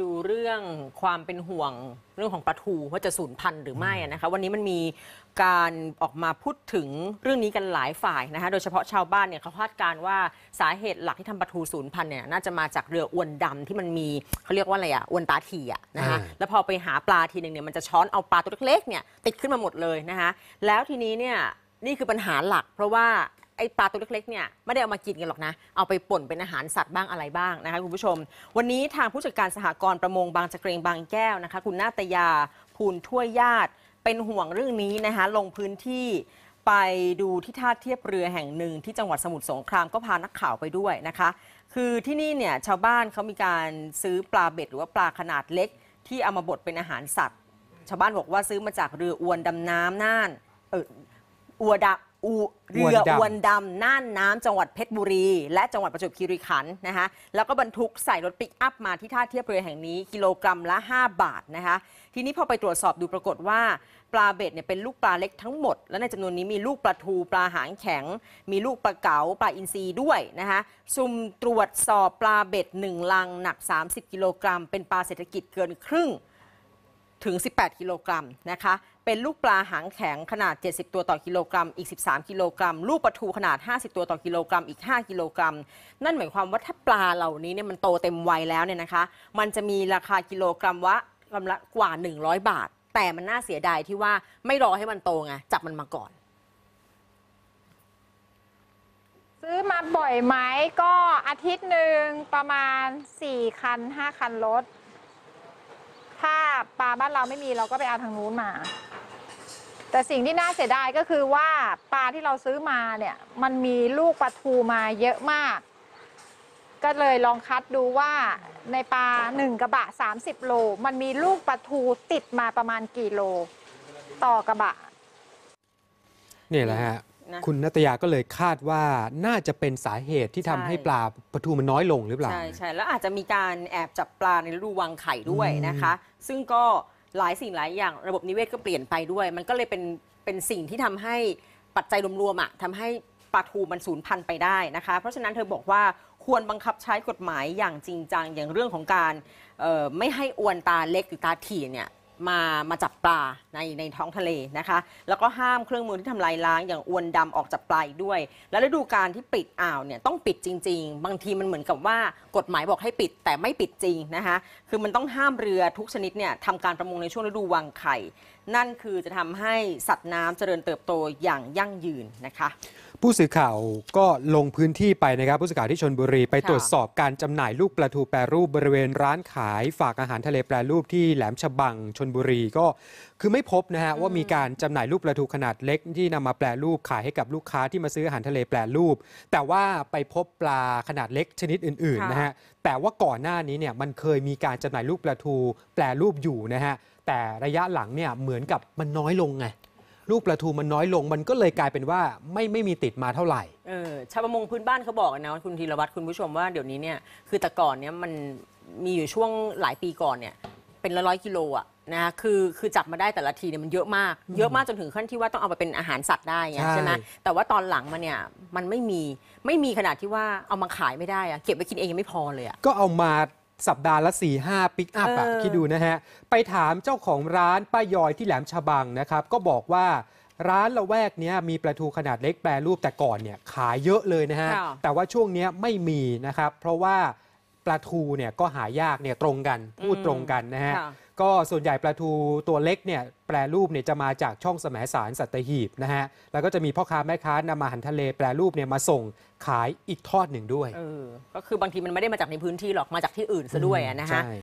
ดูเรื่องความเป็นห่วงเรื่องของปลาทูว่าจะสูญพันธุ์หรือไม่นะคะวันนี้มันมีการออกมาพูดถึงเรื่องนี้กันหลายฝ่ายนะคะโดยเฉพาะชาวบ้านเนี่ยเขาคาดการว่าสาเหตุหลักที่ทำปลาทูสูญพันธุ์เนี่ยน่าจะมาจากเรืออวนดำที่มันมีเขาเรียกว่าอะไรอะอวนตาถี่อะนะคะแล้วพอไปหาปลาทีหนึ่งเนี่ยมันจะช้อนเอาปลาตัวเล็กๆเนี่ยติดขึ้นมาหมดเลยนะคะแล้วทีนี้เนี่ยนี่คือปัญหาหลักเพราะว่าไอปลาตัวเล็กๆเนี่ยไม่ได้เอามากินกันหรอกนะ เอาไปป่น เป็นอาหารสัตว์บ้างอะไรบ้างนะคะคุณผู้ชม วันนี้ทางผู้จัดการสหกรณ์ประมงบางจะเกรง บางแก้วนะคะคุณนาตยาภูลทั่วญาติเป็นห่วงเรื่องนี้นะคะลงพื้นที่ไปดูที่ท่าเทียบเรือแห่งหนึ่งที่จังหวัดสมุทรสงครามก็พานักข่าวไปด้วยนะคะ คือที่นี่เนี่ยชาวบ้านเขามีการซื้อปลาเบ็ดหรือว่าปลาขนาดเล็ก ที่เอามาบดเป็นอาหารสัตว์ ชาวบ้านบอกว่าซื้อมาจากเรืออวนดำน้ำน่านเอออวดับอูเรืออวนดำน่านน้ำจังหวัดเพชรบุรี และจังหวัดประจวบคีรีขันธ์นะคะแล้วก็บรรทุกใส่รถปิกอัพมาที่ท่าเทียบเรือแห่งนี้กิโลกรัมละ 5 บาทนะคะ ทีนี้พอไปตรวจสอบดูปรากฏว่า ปลาเบ็ดเนี่ยเป็นลูกปลาเล็กทั้งหมด และในจำนวนนี้มีลูกปลาทูปลาหางแข็ง มีลูกปลาเก๋าปลาอินทรีด้วยนะคะซุ่มตรวจสอบปลาเบ็ด1ลังหนัก 30กิโลกรัมเป็นปลาเศรษฐกิจเกินครึ่งถึง 18กิโลกรัมนะคะเป็นลูกปลาหางแข็งขนาด 70 ตัวต่อกิโลกรัมอีก 13 กิโลกรัม ลูกปลาทูขนาด 50 ตัวต่อกิโลกรัมอีก 5 กิโลกรัม นั่นหมายความว่าถ้าปลาเหล่านี้เนี่ยมันโตเต็มวัยแล้วเนี่ยนะคะ มันจะมีราคากิโลกรัมว่ากำละกว่า 100 บาท แต่มันน่าเสียดายที่ว่าไม่รอให้มันโตไงจับมันมาก่อน ซื้อมาบ่อยไหมก็อาทิตย์หนึ่งประมาณ 4 คัน 5 คันรถถ้าปลาบ้านเราไม่มีเราก็ไปเอาทางนู้นมาแต่สิ่งที่น่าเสียดายก็คือว่าปลาที่เราซื้อมาเนี่ย มันมีลูกปลาทูมาเยอะมาก ก็เลยลองคัดดูว่าในปลา 1 กระบะ 30 โล มันมีลูกปลาทูติดมาประมาณกี่โลต่อกระบะนี่แหละฮะะคุณนัตยาก็เลยคาดว่าน่าจะเป็นสาเหตุที่ทำให้ปลาปลาทูมันน้อยลงหรือเปล่าใช่ใช่แล้วอาจจะมีการแอบจับปลาในฤดูวางไข่ด้วยนะคะ ซึ่งก็หลายสิ่งหลายอย่างระบบนิเวศก็เปลี่ยนไปด้วย มันก็เลยเป็นเป็นสิ่งที่ทำให้ปัจจัยรวมๆอะทำให้ปลาทูมันสูญพันธุ์ไปได้นะคะ เพราะฉะนั้นเธอบอกว่าควรบังคับใช้กฎหมายอย่างจริงจังอย่างเรื่องของการไม่ให้อวนตาเล็กหรือตาถี่เนี่ยมามาจับปลาในในท้องทะเลนะคะแล้วก็ห้ามเครื่องมือที่ทำลายล้างอย่างอวนดำออกจากปลายด้วย แล้วฤดูการที่ปิดอ่าวเนี่ยต้องปิดจริง ๆ บางทีมันเหมือนกับว่ากฎหมายบอกให้ปิด แต่ไม่ปิดจริงนะคะคือมันต้องห้ามเรือทุกชนิดเนี่ยทำการประมงในช่วงฤดูวางไข่ นั่นคือจะทำให้สัตว์น้ำเจริญเติบโตอย่างยั่งยืนนะคะ ผู้สื่อข่าวก็ลงพื้นที่ไปนะครับผู้สื่อข่าวที่ชนบุรีไปตรวจสอบการจำหน่ายลูกปลาทูแปรรูปบริเวณร้านขายฝากอาหารทะเลแปรรูปที่แหลมฉบังชนบุรีก็คือไม่พบนะฮะว่ามีการจำหน่ายลูกปลาทูขนาดเล็ก ที่นำมาแปลรูปขายให้กับลูกค้าที่มาซื้ออาหารทะเลแปลรูป แต่ว่าไปพบปลาขนาดเล็กชนิดอื่นๆนะฮะแต่ว่าก่อนหน้านี้เนี่ยมันเคยมีการจำหน่ายลูกปลาทูแปลรูปอยู่นะฮะแต่ระยะหลังเนี่ยเหมือนกับมันน้อยลงไงลูกปลาทูมันน้อยลงมันก็เลยกลายเป็นว่าไม่ไม่มีติดมาเท่าไหร่เออชาวประมงพื้นบ้านเขาบอกนะคุณธีรวัตรคุณผู้ชมว่าเดี๋ยวนี้เนี่ยคือแต่ก่อนเนี่ยมันมีอยู่ช่วงหลายปีก่อนเนี่ยเป็นละร้อยกิโลอ่ะนะคือคือจับมาได้แต่ละทีเนี่ยมันเยอะมาก เยอะมากจนถึงขั้นที่ว่าต้องเอาไปเป็นอาหารสัตว์ได้ใช่ใช่ไหมแต่ว่าตอนหลังมาเนี่ยมันไม่มีไม่มีขนาดที่ว่าเอามาขายไม่ได้อะเก็บไปกินเองยังไม่พอเลยอะก็เอามาสัปดาห์ละ4าปิกอัพอะคิดดูนะฮะไปถามเจ้าของร้านป้ายอยที่แหลมฉบังนะครับ ก็บอกว่าร้านละแวกนี้มีปลาทูขนาดเล็กแปรรูปแต่ก่อนเนี่ยขายเยอะเลยนะฮะแต่ว่าช่วงนี้ไม่มีนะครับเพราะว่าปลาทูเนี่ยก็หายากเนี่ยตรงกันพูดตรงกันนะฮะก็ส่วนใหญ่ปลาทูตัวเล็กเนี่ย แปรรูปเนี่ยจะมาจากช่องสมสารสัตหีบนะฮะ แล้วก็จะมีพ่อค้า แม่ค้านำาหันทะเล แปรรูปเนี่ยมาส่งขายอีกทอดหนึ่งด้วยเออก็คือบางทีมันไม่ได้มาจากในพื้นที่หรอกมาจากที่อื่นซะด้วยนะฮะ